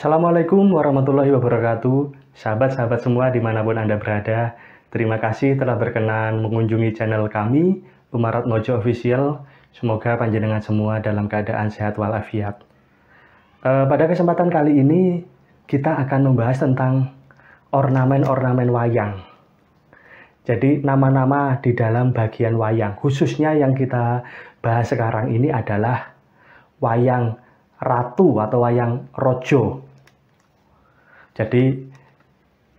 Assalamualaikum warahmatullahi wabarakatuh, sahabat-sahabat semua dimanapun Anda berada. Terima kasih telah berkenan mengunjungi channel kami, Umarat Mojo Official. Semoga panjenengan semua dalam keadaan sehat walafiat. E, pada kesempatan kali ini, kita akan membahas tentang ornamen-ornamen wayang. Jadi nama-nama di dalam bagian wayang, khususnya yang kita bahas sekarang ini adalah wayang ratu atau wayang rojo. Jadi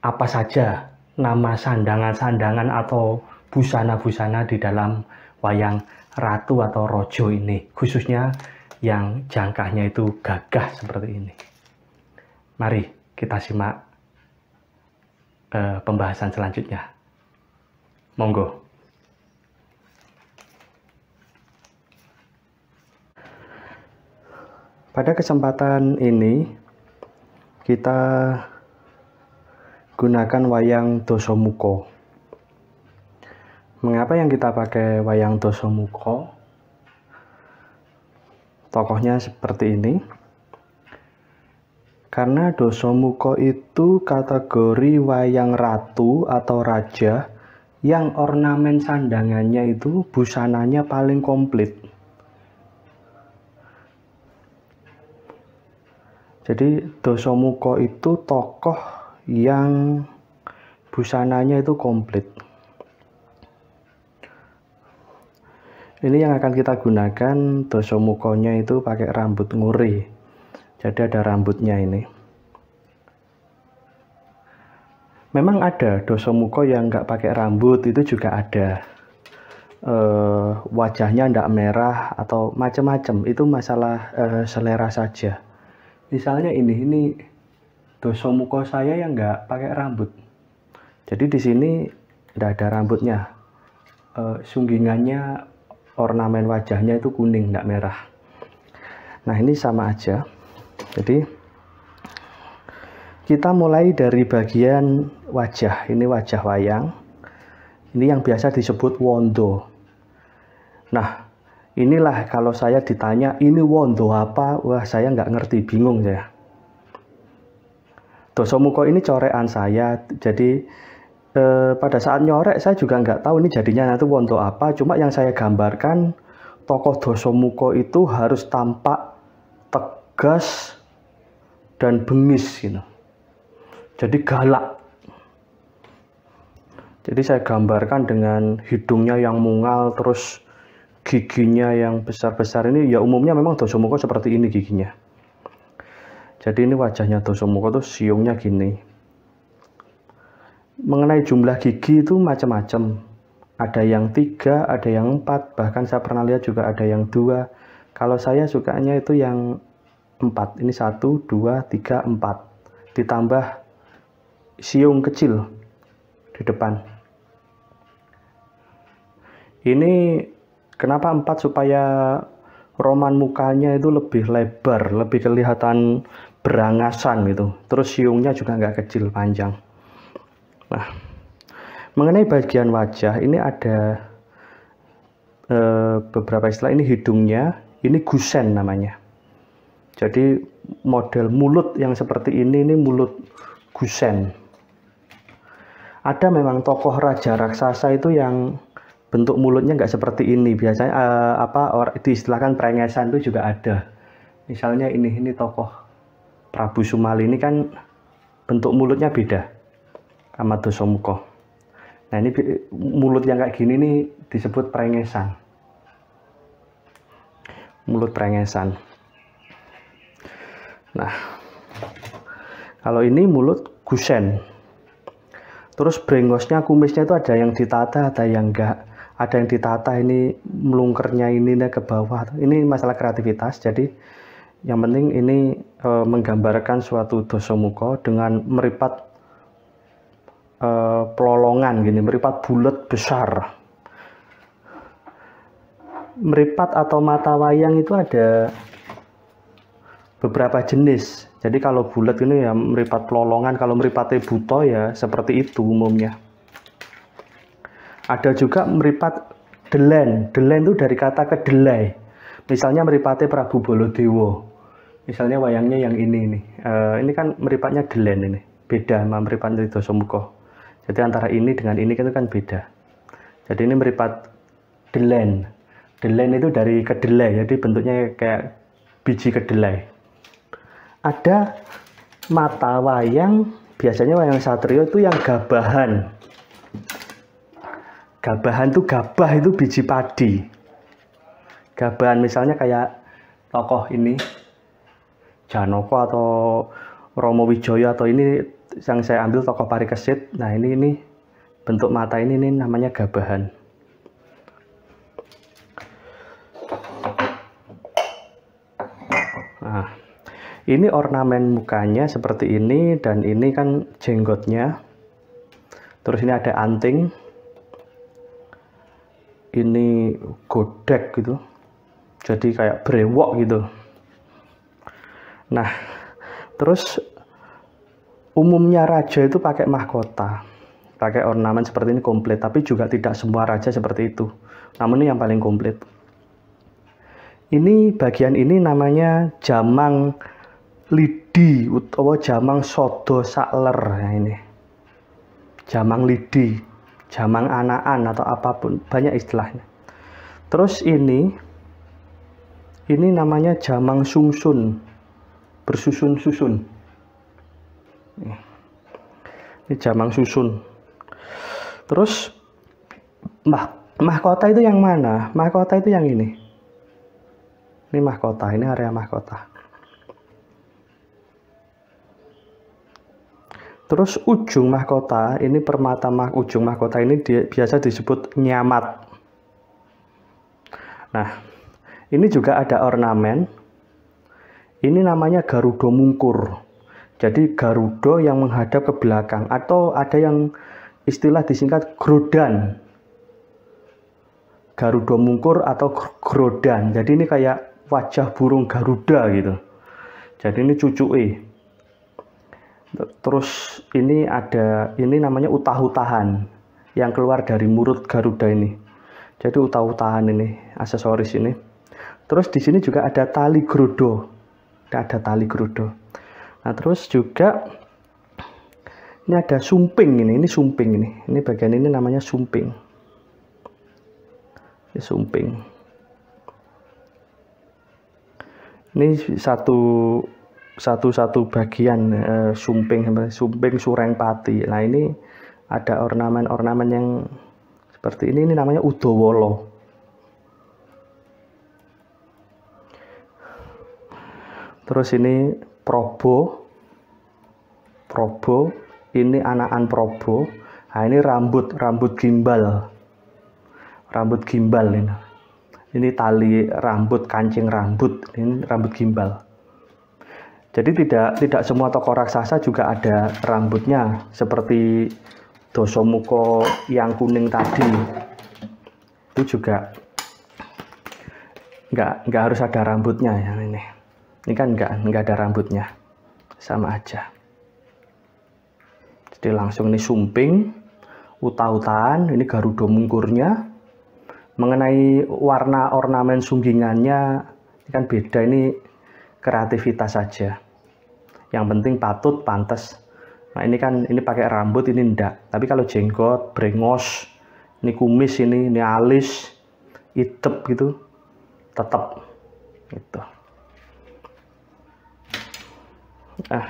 apa saja nama sandangan-sandangan atau busana-busana di dalam wayang ratu atau rojo ini, khususnya yang jangkahnya itu gagah seperti ini. Mari kita simak eh, pembahasan selanjutnya. Monggo. Pada kesempatan ini, kita gunakan wayang dosomuko. Mengapa yang kita pakai wayang dosomuko? Tokohnya seperti ini. Karena dosomuko itu kategori wayang ratu atau raja yang ornamen sandangannya itu busananya paling komplit. Jadi Dosomuko itu tokoh yang busananya itu komplit. Ini yang akan kita gunakan Dosomukonya itu pakai rambut nguri. Jadi ada rambutnya ini. Memang ada Dosomuko yang nggak pakai rambut itu juga ada. E, wajahnya ndak merah atau macam-macam itu masalah e, selera saja misalnya ini ini doso muko saya yang nggak pakai rambut jadi di sini tidak ada rambutnya e, sunggingannya ornamen wajahnya itu kuning tidak merah nah ini sama aja jadi kita mulai dari bagian wajah ini wajah wayang ini yang biasa disebut wondo nah Inilah kalau saya ditanya ini wondo apa, wah saya nggak ngerti, bingung ya dosomuko ini corekan saya, jadi eh, pada saat nyorek saya juga nggak tahu ini jadinya nanti wondo apa. Cuma yang saya gambarkan tokoh dosomuko itu harus tampak tegas dan bengis gitu. Jadi galak. Jadi saya gambarkan dengan hidungnya yang mungal terus giginya yang besar-besar ini ya umumnya memang dosomoko seperti ini giginya jadi ini wajahnya dosomoko tuh siungnya gini mengenai jumlah gigi itu macam-macam ada yang tiga ada yang empat bahkan saya pernah lihat juga ada yang dua kalau saya sukanya itu yang empat ini satu dua tiga empat ditambah siung kecil di depan ini Kenapa empat supaya roman mukanya itu lebih lebar, lebih kelihatan berangasan gitu. Terus siungnya juga nggak kecil panjang. Nah, mengenai bagian wajah ini ada e, beberapa istilah. Ini hidungnya, ini gusen namanya. Jadi model mulut yang seperti ini ini mulut gusen. Ada memang tokoh raja raksasa itu yang bentuk mulutnya nggak seperti ini biasanya uh, apa or, diistilahkan perengesan itu juga ada misalnya ini ini tokoh Prabu Sumali ini kan bentuk mulutnya beda sama Dosomuko nah ini mulut yang kayak gini nih disebut perengesan mulut perengesan nah kalau ini mulut gusen terus brengosnya kumisnya itu ada yang ditata ada yang enggak ada yang ditata ini melungkernya ini ke bawah ini masalah kreativitas jadi yang penting ini e, menggambarkan suatu dosa muka dengan meripat e, pelolongan gini meripat bulat besar meripat atau mata wayang itu ada beberapa jenis jadi kalau bulat ini ya meripat pelolongan kalau meripatnya buto ya seperti itu umumnya ada juga meripat delen. Delen itu dari kata kedelai. Misalnya meripatnya Prabu Bolodewo. Misalnya wayangnya yang ini nih. Eh, uh, ini kan meripatnya delen ini. Beda sama meripat Rito Dosomuko. Jadi antara ini dengan ini itu kan beda. Jadi ini meripat delen. Delen itu dari kedelai, jadi bentuknya kayak biji kedelai. Ada mata wayang, biasanya wayang satrio itu yang gabahan gabahan tuh gabah itu biji padi gabahan misalnya kayak tokoh ini Janoko atau Romo Wijoyo atau ini yang saya ambil tokoh parikesit nah ini ini bentuk mata ini, ini namanya gabahan nah ini ornamen mukanya seperti ini dan ini kan jenggotnya terus ini ada anting ini godek gitu jadi kayak brewok gitu nah terus umumnya raja itu pakai mahkota pakai ornamen seperti ini komplit tapi juga tidak semua raja seperti itu namun ini yang paling komplit ini bagian ini namanya jamang lidi utawa jamang sodo sakler nah ini jamang lidi jamang anaan atau apapun banyak istilahnya terus ini ini namanya jamang sungsun bersusun-susun ini jamang susun terus mah mahkota itu yang mana mahkota itu yang ini ini mahkota ini area mahkota Terus ujung mahkota, ini permata mah, ujung mahkota ini di, biasa disebut nyamat. Nah, ini juga ada ornamen. Ini namanya garudo mungkur. Jadi garudo yang menghadap ke belakang atau ada yang istilah disingkat grodan. Garudo mungkur atau grodan. Jadi ini kayak wajah burung garuda gitu. Jadi ini cucu E. Terus ini ada ini namanya utahu tahan yang keluar dari mulut Garuda ini. Jadi utahu tahan ini, aksesoris ini. Terus di sini juga ada tali gerudo. Ada tali gerudo. Nah, terus juga ini ada sumping ini, ini sumping ini. Ini bagian ini namanya sumping. Ini sumping. Ini satu satu-satu bagian uh, sumping sumping pati Nah, ini ada ornamen-ornamen yang seperti ini ini namanya udowolo. Terus ini probo. Probo, ini anakan probo. Nah, ini rambut, rambut gimbal. Rambut gimbal ini. Ini tali rambut, kancing rambut, ini rambut gimbal. Jadi tidak tidak semua tokoh raksasa juga ada rambutnya seperti dosomuko yang kuning tadi itu juga nggak nggak harus ada rambutnya yang ini ini kan nggak nggak ada rambutnya sama aja jadi langsung ini sumping uta-utaan ini Garuda mungkurnya mengenai warna ornamen sunggingannya ini kan beda ini kreativitas saja. Yang penting patut, pantas. Nah ini kan ini pakai rambut ini ndak. Tapi kalau jenggot, brengos, ini kumis ini, ini alis, itep gitu, tetap Itu. Nah.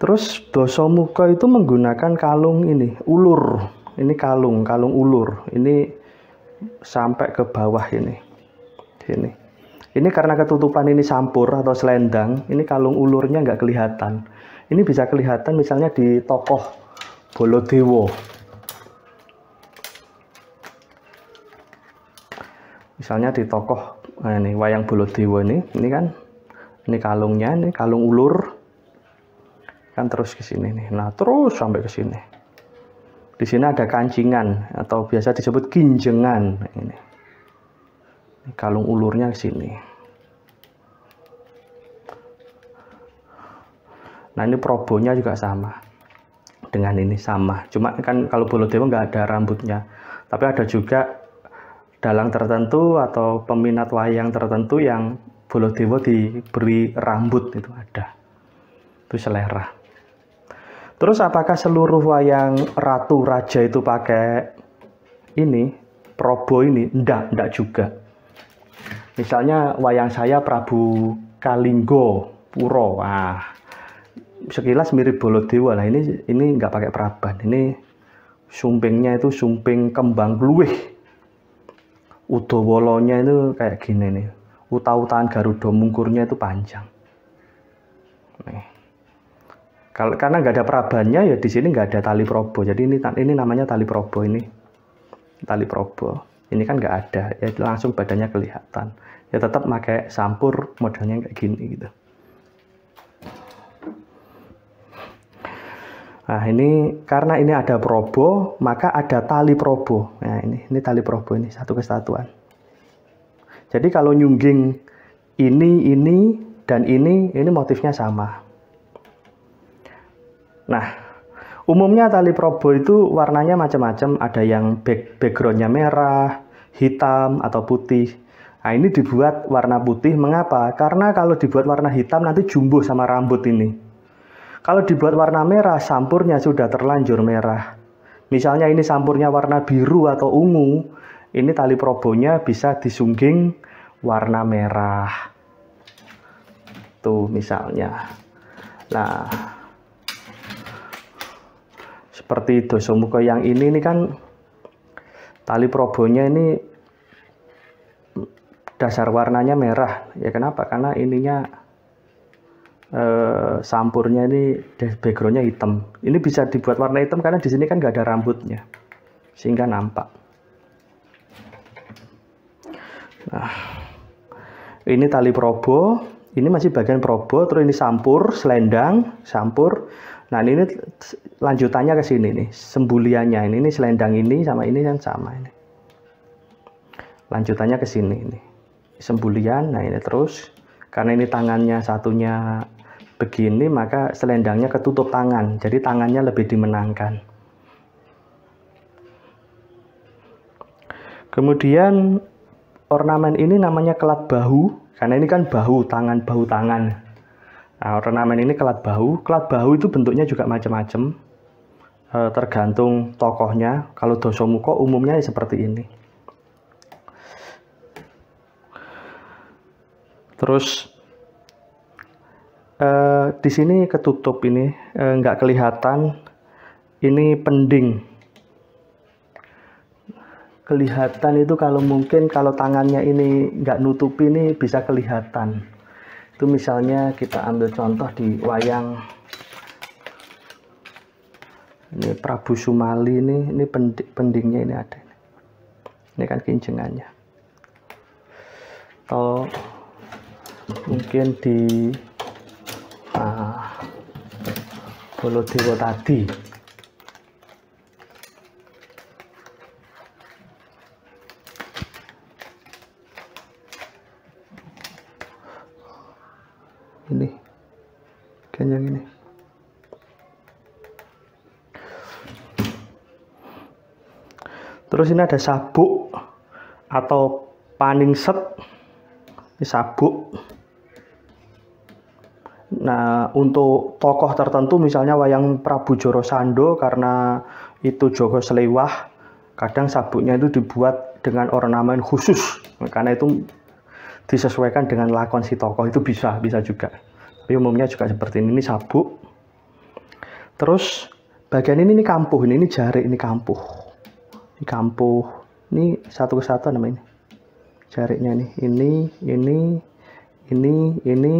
Terus dosa muka itu menggunakan kalung ini, ulur. Ini kalung, kalung ulur. Ini sampai ke bawah ini. Ini. Ini karena ketutupan ini sampur atau selendang, ini kalung ulurnya nggak kelihatan. Ini bisa kelihatan misalnya di tokoh Bolodewo. Misalnya di tokoh nah ini wayang Bolodewo ini, ini kan ini kalungnya, ini kalung ulur kan terus ke sini nih. Nah, terus sampai ke sini. Di sini ada kancingan atau biasa disebut kinjengan ini kalung ulurnya ke sini nah ini probonya juga sama dengan ini sama cuma kan kalau bulu dewa nggak ada rambutnya tapi ada juga dalang tertentu atau peminat wayang tertentu yang bulu dewa diberi rambut itu ada itu selera terus apakah seluruh wayang ratu raja itu pakai ini probo ini ndak ndak juga Misalnya wayang saya Prabu Kalinggo Puro. Ah, sekilas mirip Bolodewa. lah ini ini nggak pakai praban. Ini sumpingnya itu sumping kembang gluwih. Udawolonya itu kayak gini nih. Uta-utaan Garuda mungkurnya itu panjang. Nih. Kalau karena nggak ada perabannya ya di sini nggak ada tali probo. Jadi ini ini namanya tali probo ini. Tali probo ini kan nggak ada ya langsung badannya kelihatan ya tetap pakai sampur modelnya kayak gini gitu nah ini karena ini ada probo maka ada tali probo nah ini ini tali probo ini satu kesatuan jadi kalau nyungging ini ini dan ini ini motifnya sama nah Umumnya tali probo itu warnanya macam-macam, ada yang back backgroundnya merah, hitam, atau putih. Nah ini dibuat warna putih, mengapa? Karena kalau dibuat warna hitam nanti jumbo sama rambut ini. Kalau dibuat warna merah, sampurnya sudah terlanjur merah. Misalnya ini sampurnya warna biru atau ungu, ini tali probonya bisa disungging warna merah. Tuh misalnya. Nah, seperti dosa muka yang ini ini kan tali probonya ini dasar warnanya merah ya kenapa karena ininya e, sampurnya ini backgroundnya hitam ini bisa dibuat warna hitam karena di sini kan nggak ada rambutnya sehingga nampak nah ini tali probo ini masih bagian probo terus ini sampur selendang sampur Nah ini lanjutannya ke sini nih, sembuliannya ini, ini selendang ini sama ini yang sama ini. Lanjutannya ke sini ini, sembulian. Nah ini terus karena ini tangannya satunya begini maka selendangnya ketutup tangan, jadi tangannya lebih dimenangkan. Kemudian ornamen ini namanya kelat bahu karena ini kan bahu tangan bahu tangan Nah, ornamen ini kelat bahu. Kelat bahu itu bentuknya juga macam-macam. E, tergantung tokohnya. Kalau doso muko umumnya ya seperti ini. Terus e, di sini ketutup ini e, nggak kelihatan. Ini pending. Kelihatan itu kalau mungkin kalau tangannya ini nggak nutupi ini bisa kelihatan itu misalnya kita ambil contoh di wayang ini Prabu Sumali ini ini pending pendingnya ini ada ini kan kincengannya atau mungkin di uh, ah, Bolodewa tadi ini dan yang ini terus ini ada sabuk atau paning set ini sabuk Nah, untuk tokoh tertentu misalnya wayang Prabu Joro Sando karena itu Joko Selewah, kadang sabuknya itu dibuat dengan ornamen khusus. Karena itu disesuaikan dengan lakon si tokoh itu bisa bisa juga tapi umumnya juga seperti ini ini sabuk terus bagian ini ini kampuh ini ini jari ini kampuh ini kampuh ini satu kesatuan namanya ini jariknya ini ini ini ini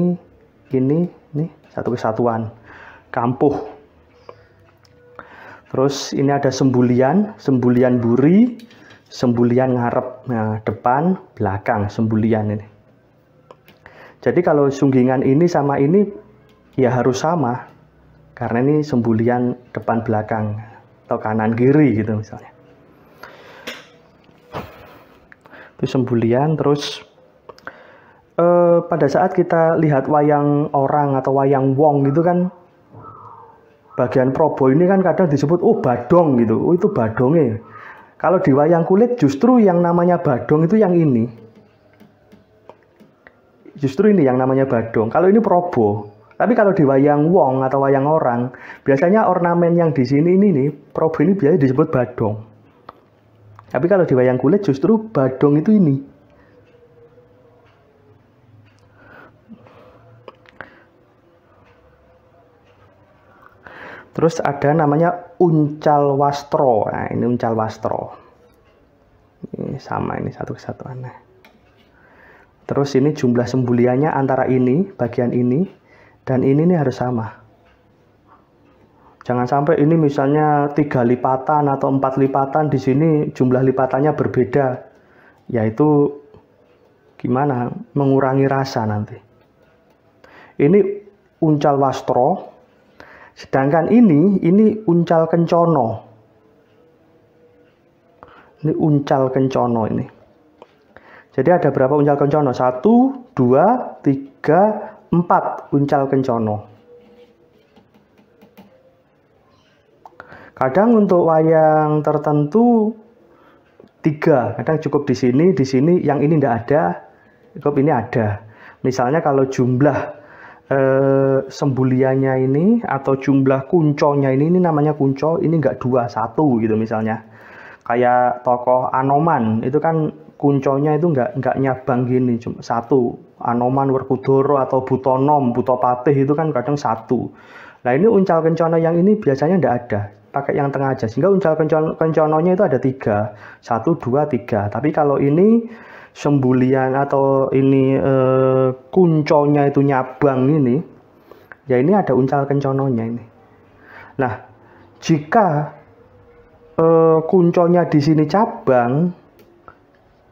ini ini satu kesatuan kampuh terus ini ada sembulian sembulian buri sembulian ngarep nah depan belakang sembulian ini jadi kalau sunggingan ini sama ini ya harus sama karena ini sembulian depan belakang atau kanan kiri gitu misalnya. Itu sembulian terus eh, pada saat kita lihat wayang orang atau wayang wong gitu kan bagian probo ini kan kadang disebut oh badong gitu. Oh itu badongnya. Kalau di wayang kulit justru yang namanya badong itu yang ini justru ini yang namanya badong. Kalau ini probo, tapi kalau di wayang wong atau wayang orang, biasanya ornamen yang di sini ini nih, probo ini biasanya disebut badong. Tapi kalau di wayang kulit justru badong itu ini. Terus ada namanya uncal wastro. Nah, ini uncal wastro. Ini sama ini satu kesatuan. Nah. Terus ini jumlah sembuliannya antara ini, bagian ini, dan ini nih harus sama. Jangan sampai ini misalnya tiga lipatan atau empat lipatan di sini jumlah lipatannya berbeda. Yaitu gimana mengurangi rasa nanti. Ini uncal wastro, sedangkan ini ini uncal kencono. Ini uncal kencono ini. Jadi ada berapa uncal kencono? Satu, dua, tiga, empat uncal kencono. Kadang untuk wayang tertentu tiga. kadang cukup di sini, di sini, yang ini tidak ada, cukup ini ada. Misalnya kalau jumlah e, eh, sembuliannya ini atau jumlah kunconya ini, ini namanya kunco, ini enggak dua, satu gitu misalnya. Kayak tokoh Anoman, itu kan kunconya itu nggak nggak nyabang gini cuma satu Anoman Werkudoro atau Butonom Butopatih itu kan kadang satu nah ini uncal kencono yang ini biasanya nggak ada pakai yang tengah aja sehingga uncal kencono, kencononya itu ada tiga satu dua tiga tapi kalau ini sembulian atau ini e, kunconya itu nyabang ini ya ini ada uncal kencononya ini nah jika e, kunconya di sini cabang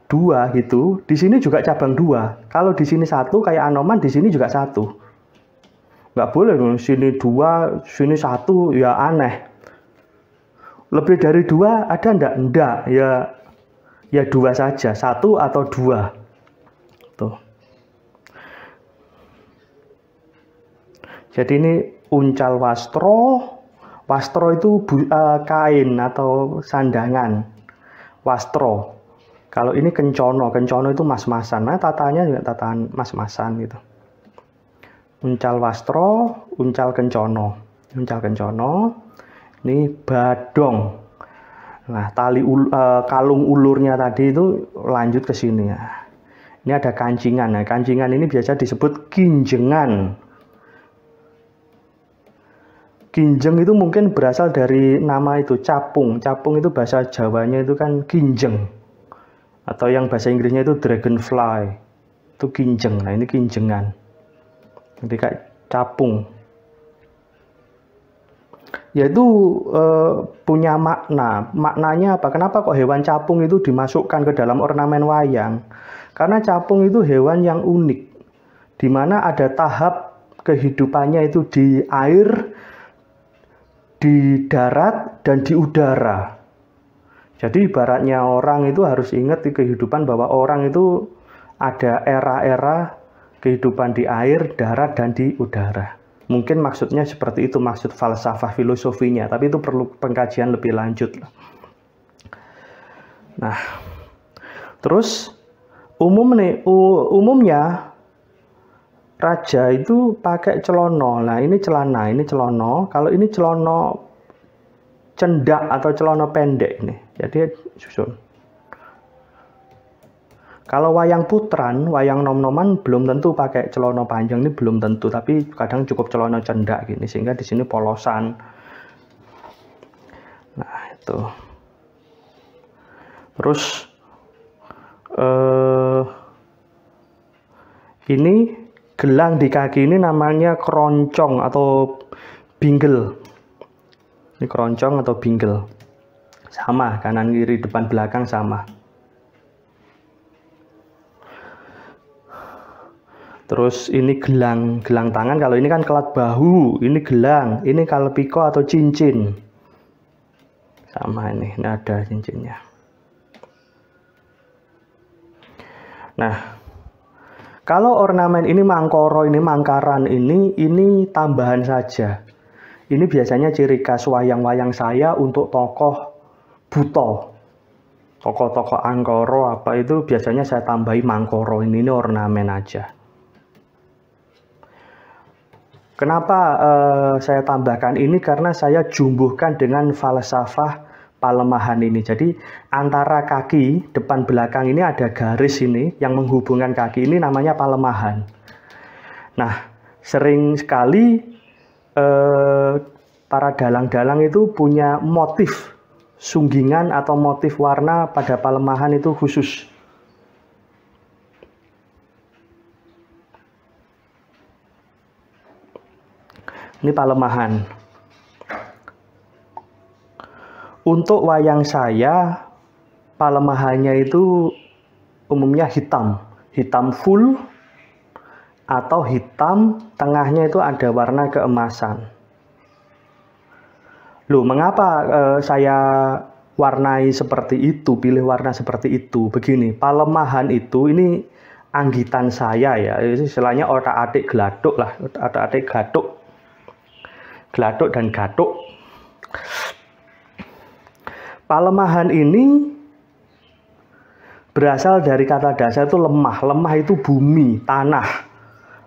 dua itu di sini juga cabang dua kalau di sini satu kayak anoman di sini juga satu nggak boleh dong sini dua sini satu ya aneh lebih dari dua ada ndak ndak ya ya dua saja satu atau dua tuh jadi ini uncal wastro wastro itu uh, kain atau sandangan wastro kalau ini kencono, kencono itu mas-masan. Nah, tatanya juga tataan mas-masan gitu. Uncal wastro, uncal kencono. Uncal kencono, ini badong. Nah, tali ul, uh, kalung ulurnya tadi itu lanjut ke sini ya. Ini ada kancingan. Nah, kancingan ini biasa disebut kinjengan. Kinjeng itu mungkin berasal dari nama itu capung. Capung itu bahasa Jawanya itu kan kinjeng atau yang bahasa Inggrisnya itu dragonfly itu kinjeng nah ini kinjengan jadi kayak capung yaitu e, punya makna maknanya apa kenapa kok hewan capung itu dimasukkan ke dalam ornamen wayang karena capung itu hewan yang unik di mana ada tahap kehidupannya itu di air di darat dan di udara jadi ibaratnya orang itu harus ingat di kehidupan bahwa orang itu ada era-era kehidupan di air, darat, dan di udara. Mungkin maksudnya seperti itu, maksud falsafah filosofinya, tapi itu perlu pengkajian lebih lanjut. Nah, terus umum nih, umumnya raja itu pakai celono. Nah, ini celana, ini celono. Kalau ini celono cendak atau celana pendek ini. Jadi susun. Kalau wayang putran, wayang nom-noman belum tentu pakai celana panjang ini belum tentu, tapi kadang cukup celana cendak gini sehingga di sini polosan. Nah, itu. Terus eh ini gelang di kaki ini namanya keroncong atau binggel ini keroncong atau bingkel sama kanan kiri depan belakang sama terus ini gelang gelang tangan kalau ini kan kelat bahu ini gelang ini kalpiko atau cincin sama ini ini ada cincinnya nah kalau ornamen ini mangkoro ini mangkaran ini ini tambahan saja ini biasanya ciri khas wayang-wayang saya untuk tokoh buto. Tokoh-tokoh angkoro apa itu biasanya saya tambahi mangkoro ini, ini ornamen aja. Kenapa uh, saya tambahkan ini? Karena saya jumbuhkan dengan falsafah palemahan ini. Jadi antara kaki depan belakang ini ada garis ini yang menghubungkan kaki ini namanya palemahan. Nah, sering sekali Eh, para dalang-dalang itu punya motif sunggingan atau motif warna pada palemahan itu khusus. Ini palemahan. Untuk wayang saya, palemahannya itu umumnya hitam. Hitam full, atau hitam, tengahnya itu ada warna keemasan. Loh, mengapa eh, saya warnai seperti itu, pilih warna seperti itu? Begini, palemahan itu ini anggitan saya ya, istilahnya otak-atik geladuk lah, otak-atik gaduk. Geladuk dan gaduk. Palemahan ini berasal dari kata dasar itu lemah. Lemah itu bumi, tanah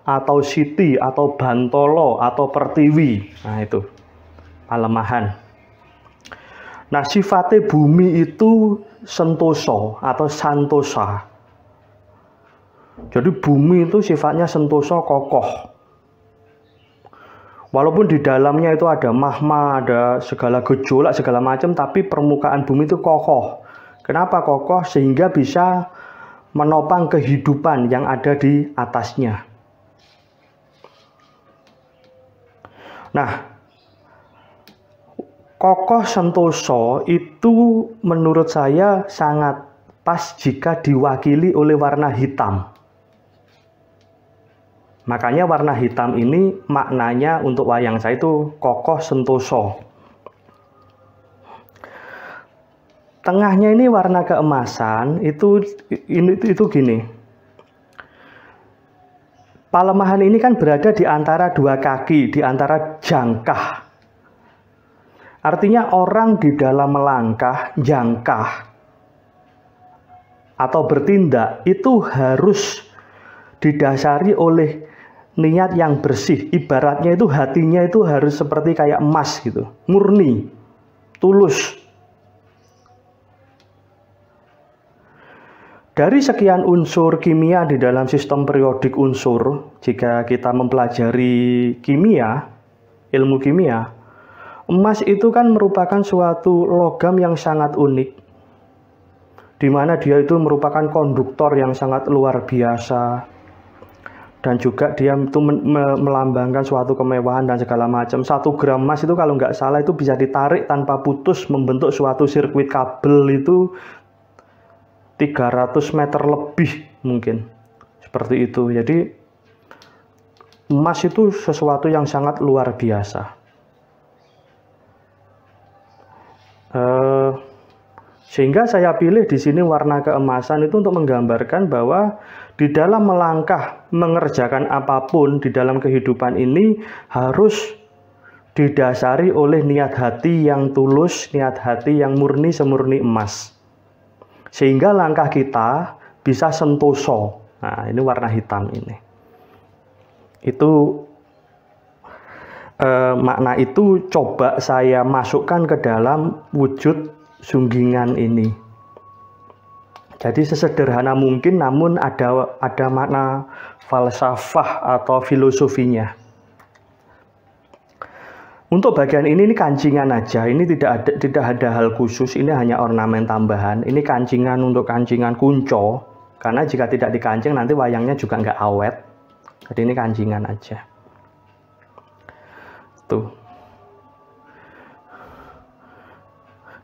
atau Siti atau Bantolo atau Pertiwi. Nah, itu palemahan. Nah, sifatnya bumi itu sentoso atau santosa. Jadi bumi itu sifatnya sentoso kokoh. Walaupun di dalamnya itu ada mahma, ada segala gejolak, segala macam, tapi permukaan bumi itu kokoh. Kenapa kokoh? Sehingga bisa menopang kehidupan yang ada di atasnya. Nah, kokoh sentoso itu menurut saya sangat pas jika diwakili oleh warna hitam. Makanya warna hitam ini maknanya untuk wayang saya itu kokoh sentoso. Tengahnya ini warna keemasan itu ini itu gini. Palemahan ini kan berada di antara dua kaki, di antara jangkah. Artinya orang di dalam melangkah, jangkah, atau bertindak itu harus didasari oleh niat yang bersih. Ibaratnya itu hatinya itu harus seperti kayak emas gitu, murni, tulus. Dari sekian unsur kimia di dalam sistem periodik unsur, jika kita mempelajari kimia, ilmu kimia, emas itu kan merupakan suatu logam yang sangat unik, di mana dia itu merupakan konduktor yang sangat luar biasa, dan juga dia itu melambangkan suatu kemewahan dan segala macam. Satu gram emas itu kalau nggak salah itu bisa ditarik tanpa putus membentuk suatu sirkuit kabel itu 300 meter lebih mungkin seperti itu jadi emas itu sesuatu yang sangat luar biasa eh, sehingga saya pilih di sini warna keemasan itu untuk menggambarkan bahwa di dalam melangkah mengerjakan apapun di dalam kehidupan ini harus didasari oleh niat hati yang tulus, niat hati yang murni semurni emas. Sehingga langkah kita bisa sentoso. Nah, ini warna hitam ini. Itu eh, makna itu coba saya masukkan ke dalam wujud sunggingan ini. Jadi sesederhana mungkin namun ada ada makna falsafah atau filosofinya. Untuk bagian ini ini kancingan aja, ini tidak ada tidak ada hal khusus, ini hanya ornamen tambahan. Ini kancingan untuk kancingan kunco, karena jika tidak dikancing nanti wayangnya juga nggak awet. Jadi ini kancingan aja. Tuh.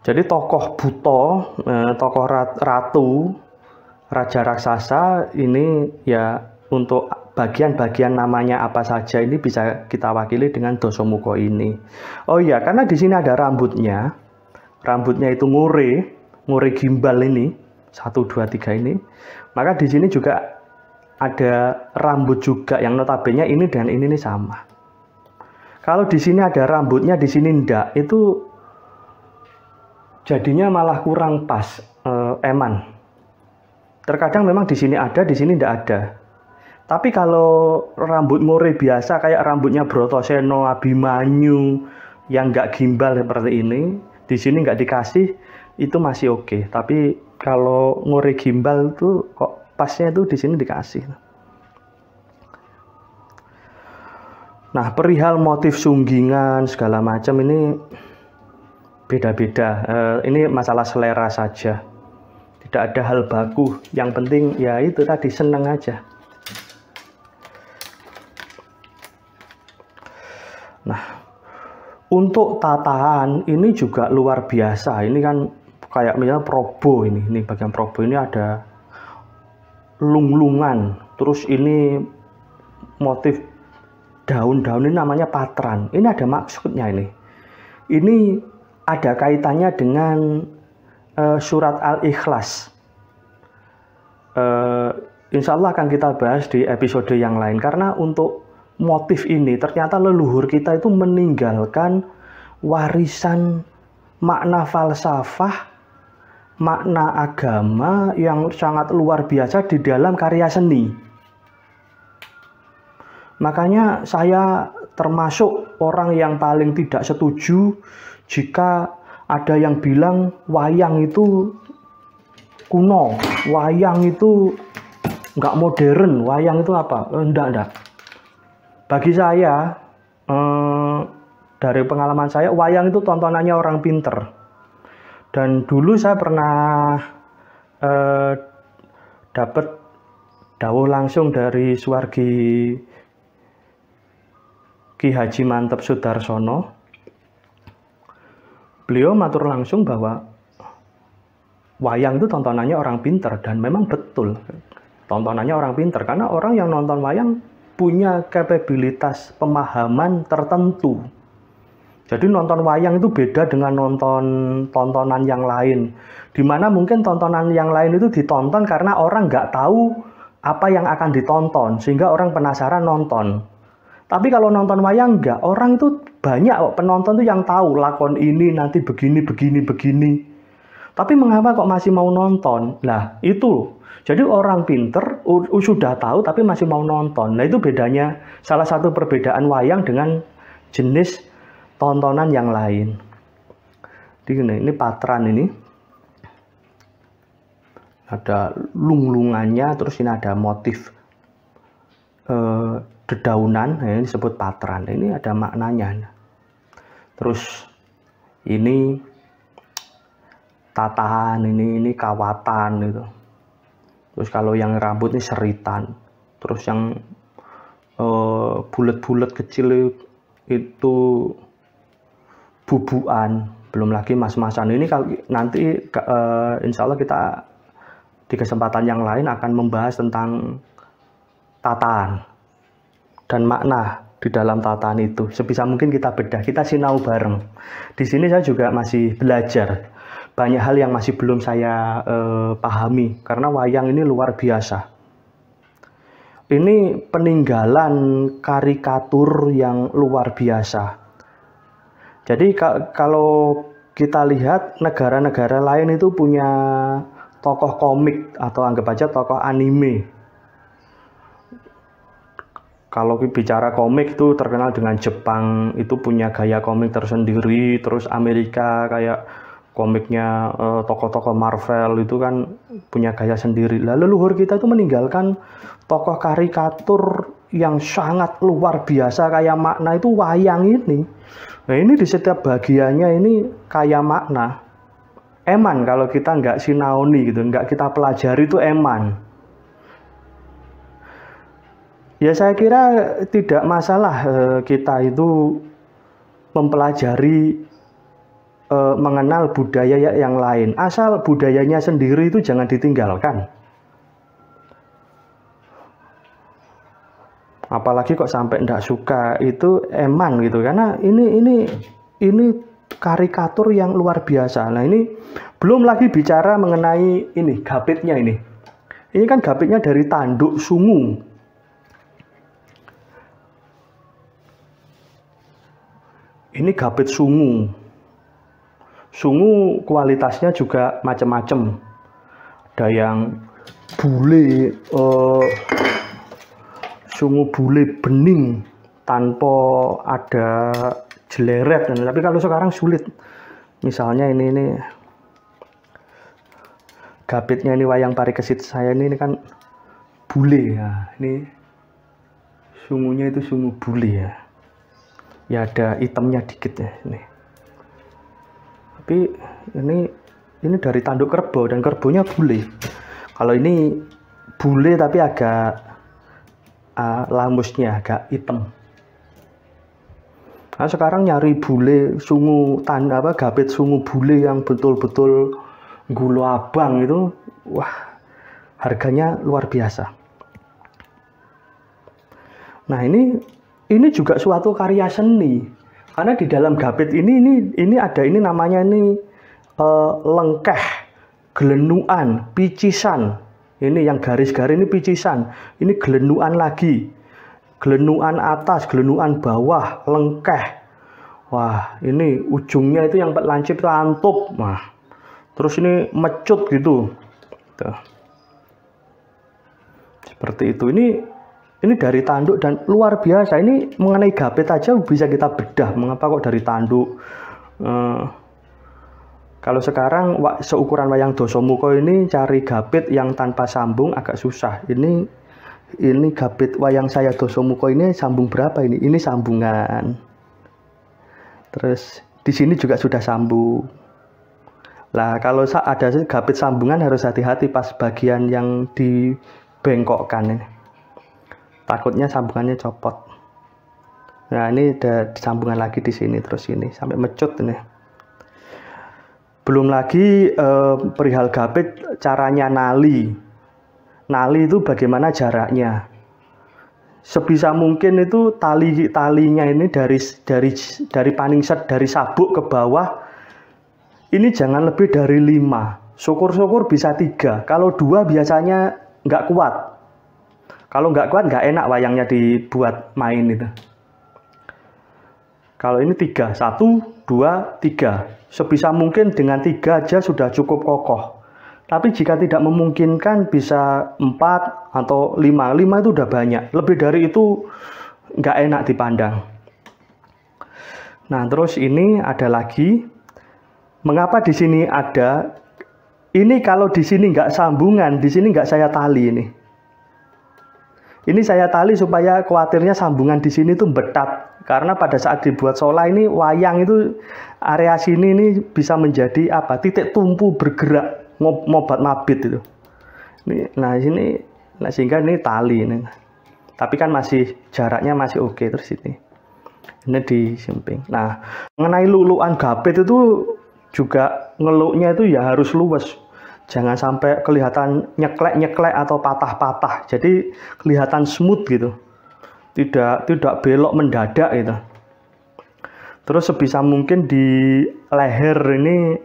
Jadi tokoh Buto, eh, tokoh ratu, raja raksasa ini ya untuk bagian-bagian namanya apa saja ini bisa kita wakili dengan dosomuko ini. Oh iya, karena di sini ada rambutnya. Rambutnya itu ngure, ngure gimbal ini. satu dua tiga ini. Maka di sini juga ada rambut juga yang notabene ini dan ini nih sama. Kalau di sini ada rambutnya, di sini ndak, itu jadinya malah kurang pas, eh, eman. Terkadang memang di sini ada, di sini ndak ada. Tapi kalau rambut ngore biasa kayak rambutnya broto, seno, Abimanyu yang nggak gimbal seperti ini, di sini nggak dikasih itu masih oke. Okay. Tapi kalau ngore gimbal tuh kok pasnya itu di sini dikasih. Nah, perihal motif sunggingan segala macam ini beda-beda. Uh, ini masalah selera saja. Tidak ada hal baku. Yang penting ya itu tadi seneng aja. Nah, untuk tataan ini juga luar biasa. Ini kan kayak misalnya probo ini, ini bagian probo ini ada lunglungan. Terus ini motif daun-daun ini namanya patran. Ini ada maksudnya ini. Ini ada kaitannya dengan uh, surat Al-Ikhlas. Uh, insya Allah akan kita bahas di episode yang lain karena untuk motif ini ternyata leluhur kita itu meninggalkan warisan makna falsafah, makna agama yang sangat luar biasa di dalam karya seni. Makanya saya termasuk orang yang paling tidak setuju jika ada yang bilang wayang itu kuno, wayang itu nggak modern, wayang itu apa? Enggak, eh, enggak. Bagi saya, eh, dari pengalaman saya, wayang itu tontonannya orang pinter. Dan dulu saya pernah eh, dapat dawuh langsung dari Suwargi Ki Haji Mantep Sudarsono. Beliau matur langsung bahwa wayang itu tontonannya orang pinter dan memang betul tontonannya orang pinter karena orang yang nonton wayang punya kapabilitas pemahaman tertentu. Jadi nonton wayang itu beda dengan nonton tontonan yang lain. Dimana mungkin tontonan yang lain itu ditonton karena orang nggak tahu apa yang akan ditonton. Sehingga orang penasaran nonton. Tapi kalau nonton wayang nggak, orang itu banyak kok penonton itu yang tahu lakon ini nanti begini, begini, begini. Tapi mengapa kok masih mau nonton? Nah itu jadi orang pinter sudah tahu tapi masih mau nonton. Nah itu bedanya salah satu perbedaan wayang dengan jenis tontonan yang lain. Di ini, ini patran ini. Ada lunglungannya, terus ini ada motif eh, dedaunan, nah, ini disebut patran. Nah, ini ada maknanya. Terus ini tatahan, ini ini kawatan gitu terus kalau yang rambut ini seritan terus yang bulat eh, bulat-bulat kecil itu bubuan belum lagi mas-masan ini kalau nanti uh, insya Allah kita di kesempatan yang lain akan membahas tentang tataan dan makna di dalam tataan itu sebisa mungkin kita bedah kita sinau bareng di sini saya juga masih belajar banyak hal yang masih belum saya eh, pahami karena wayang ini luar biasa. Ini peninggalan karikatur yang luar biasa. Jadi kalau kita lihat negara-negara lain itu punya tokoh komik atau anggap aja tokoh anime. Kalau bicara komik itu terkenal dengan Jepang itu punya gaya komik tersendiri, terus Amerika kayak komiknya eh, tokoh-tokoh Marvel itu kan punya gaya sendiri. Lalu leluhur kita itu meninggalkan tokoh karikatur yang sangat luar biasa kayak makna itu wayang ini. Nah ini di setiap bagiannya ini kayak makna. Eman kalau kita nggak sinaoni gitu, nggak kita pelajari itu eman. Ya saya kira tidak masalah eh, kita itu mempelajari e, mengenal budaya ya yang lain. Asal budayanya sendiri itu jangan ditinggalkan. Apalagi kok sampai tidak suka itu eman gitu karena ini ini ini karikatur yang luar biasa. Nah ini belum lagi bicara mengenai ini gapitnya ini. Ini kan gapitnya dari tanduk sungu. Ini gapit sungu. Sungu kualitasnya juga macam-macam. Ada yang bule, uh, sungu bule bening tanpa ada jeleret. Tapi kalau sekarang sulit. Misalnya ini ini gabitnya ini wayang parikesit saya ini, ini kan bule ya. Ini sungunya itu sungu bule ya. Ya ada itemnya dikit ya ini tapi ini ini dari tanduk kerbau dan kerbonya bule kalau ini bule tapi agak uh, ah, lamusnya agak hitam nah sekarang nyari bule sungu tan apa gabet sungu bule yang betul-betul gulo abang itu wah harganya luar biasa nah ini ini juga suatu karya seni karena di dalam gabit ini ini ini ada ini namanya ini uh, lengkeh, gelenuan, picisan. Ini yang garis-garis ini picisan. Ini gelenuan lagi. Gelenuan atas, gelenuan bawah, lengkeh. Wah, ini ujungnya itu yang lancip lantup. mah. terus ini mecut gitu. Seperti itu. Ini ini dari tanduk dan luar biasa ini mengenai gapit aja bisa kita bedah mengapa kok dari tanduk uh, kalau sekarang seukuran wayang dosomuko ini cari gapit yang tanpa sambung agak susah ini ini gapit wayang saya dosomuko ini sambung berapa ini ini sambungan terus di sini juga sudah sambung lah kalau ada gapit sambungan harus hati-hati pas bagian yang dibengkokkan ini takutnya sambungannya copot nah ini ada sambungan lagi di sini terus ini sampai mecut ini belum lagi eh, perihal gapit caranya nali nali itu bagaimana jaraknya sebisa mungkin itu tali talinya ini dari dari dari paning set dari sabuk ke bawah ini jangan lebih dari lima. syukur-syukur bisa tiga kalau dua biasanya nggak kuat kalau nggak kuat nggak enak wayangnya dibuat main itu. Kalau ini tiga, satu, dua, tiga. Sebisa mungkin dengan tiga aja sudah cukup kokoh. Tapi jika tidak memungkinkan bisa empat atau lima, lima itu udah banyak. Lebih dari itu nggak enak dipandang. Nah terus ini ada lagi. Mengapa di sini ada? Ini kalau di sini nggak sambungan, di sini nggak saya tali ini. Ini saya tali supaya khawatirnya sambungan di sini tuh betat karena pada saat dibuat sola ini wayang itu area sini ini bisa menjadi apa titik tumpu bergerak mobat ngobat mabit itu. nah sini nah sehingga ini tali ini. Tapi kan masih jaraknya masih oke okay, terus ini. Ini di samping. Nah, mengenai luluan gapit itu juga ngeluknya itu ya harus luas jangan sampai kelihatan nyeklek-nyeklek atau patah-patah. Jadi kelihatan smooth gitu. Tidak tidak belok mendadak gitu. Terus sebisa mungkin di leher ini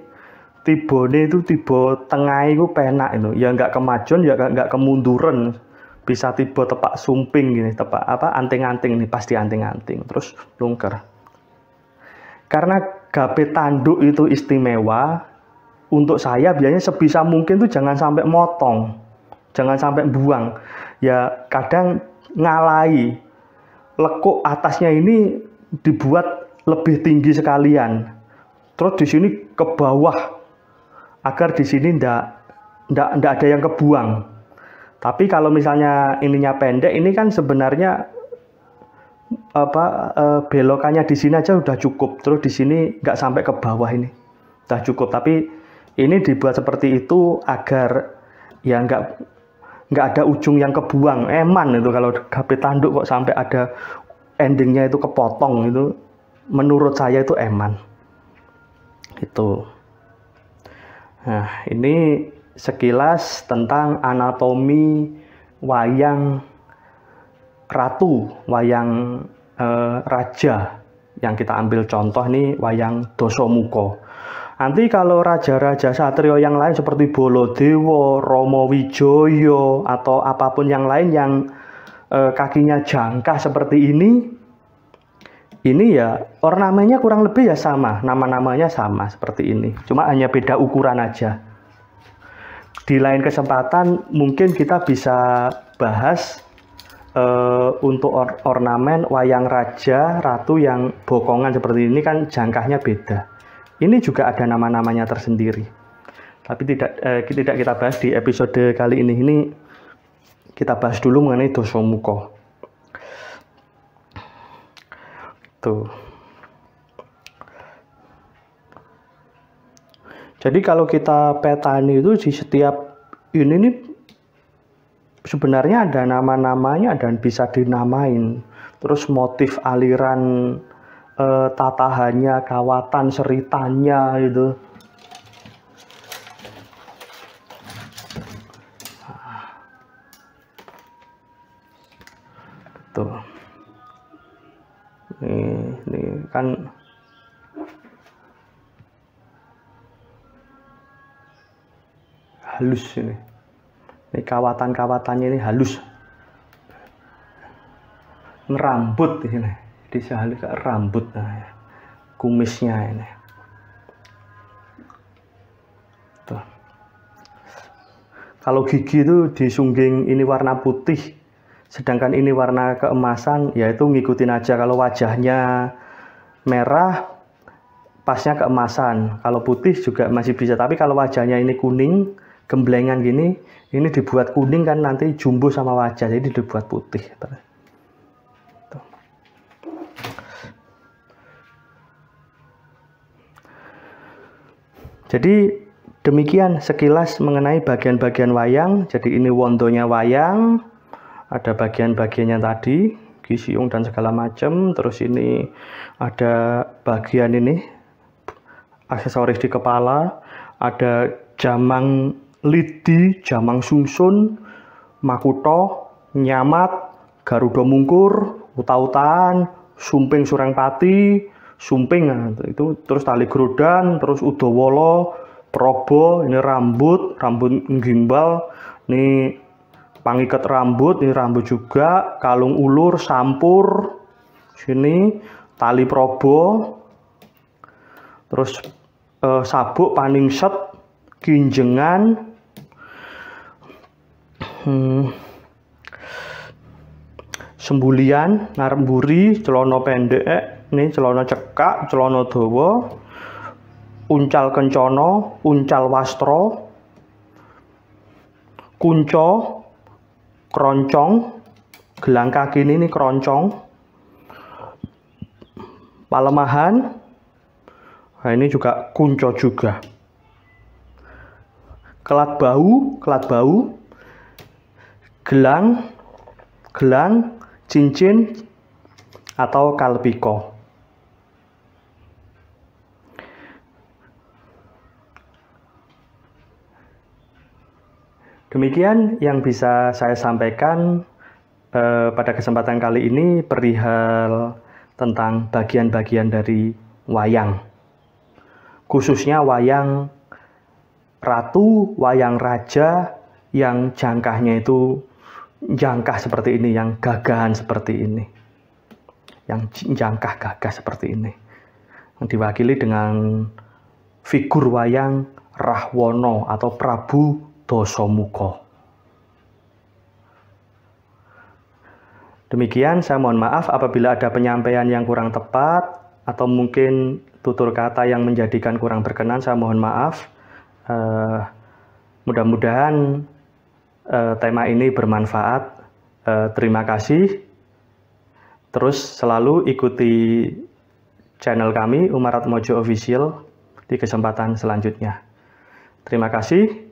tibone itu tiba tengah itu penak itu. Ya nggak kemajuan ya nggak kemunduran. Bisa tiba tepak sumping gini, tepak apa anting-anting ini pasti anting-anting. Terus lungker. Karena gape tanduk itu istimewa, untuk saya biasanya sebisa mungkin tuh jangan sampai motong, jangan sampai buang. Ya kadang ngalai lekuk atasnya ini dibuat lebih tinggi sekalian. Terus di sini ke bawah agar di sini ndak ndak ndak ada yang kebuang. Tapi kalau misalnya ininya pendek, ini kan sebenarnya apa e, belokannya di sini aja udah cukup. Terus di sini nggak sampai ke bawah ini, udah cukup. Tapi ini dibuat seperti itu agar ya nggak nggak ada ujung yang kebuang eman itu kalau HP tanduk kok sampai ada endingnya itu kepotong itu menurut saya itu eman itu nah ini sekilas tentang anatomi wayang ratu wayang eh, raja yang kita ambil contoh nih wayang Dosomuko Nanti kalau raja-raja satrio yang lain seperti Bolodewo, Romo Wijoyo, atau apapun yang lain yang e, kakinya jangka seperti ini, ini ya ornamennya kurang lebih ya sama, nama-namanya sama seperti ini. Cuma hanya beda ukuran aja. Di lain kesempatan mungkin kita bisa bahas e, untuk or ornamen wayang raja, ratu yang bokongan seperti ini kan jangkahnya beda ini juga ada nama-namanya tersendiri. Tapi tidak eh, tidak kita bahas di episode kali ini. Ini kita bahas dulu mengenai dosa muka. Tuh. Jadi kalau kita petani itu di setiap ini nih sebenarnya ada nama-namanya dan bisa dinamain. Terus motif aliran uh, tatahannya, kawatan, seritanya gitu. Tuh. Nih, nih kan halus ini. Ini kawatan-kawatannya ini halus. Ngerambut ini disahali ke rambut nah, ya. kumisnya ini Tuh. kalau gigi itu disungging ini warna putih sedangkan ini warna keemasan yaitu ngikutin aja kalau wajahnya merah pasnya keemasan kalau putih juga masih bisa tapi kalau wajahnya ini kuning gemblengan gini ini dibuat kuning kan nanti jumbo sama wajah jadi dibuat putih Jadi demikian sekilas mengenai bagian-bagian wayang. Jadi ini wondonya wayang, ada bagian-bagiannya tadi, gisiung dan segala macam. Terus ini ada bagian ini aksesoris di kepala, ada jamang lidi, jamang sungsun, makuto, nyamat, garuda mungkur, uta-utaan, sumping surang pati, sumping nah, itu terus tali gerudan, terus udowolo, probo ini rambut rambut gimbal ini pangikat rambut ini rambut juga kalung ulur sampur sini tali probo terus eh, sabuk set kinjengan hmm, sembulian naremburi celono pendek ini celono cekak celono dawa uncal kencono, uncal wastro, kunco keroncong, gelang kaki ini, ini kroncong palemahan nah ini juga kunco juga kelat bau kelat bau gelang gelang cincin atau kalpiko Demikian yang bisa saya sampaikan eh, pada kesempatan kali ini perihal tentang bagian-bagian dari wayang. Khususnya wayang ratu, wayang raja yang jangkahnya itu jangkah seperti ini, yang gagahan seperti ini. Yang jangkah gagah seperti ini. Yang diwakili dengan figur wayang Rahwono atau Prabu dosa muka. Demikian saya mohon maaf apabila ada penyampaian yang kurang tepat atau mungkin tutur kata yang menjadikan kurang berkenan saya mohon maaf. Uh, mudah-mudahan uh, tema ini bermanfaat. Uh, terima kasih. Terus selalu ikuti channel kami Umarat Mojo Official di kesempatan selanjutnya. Terima kasih.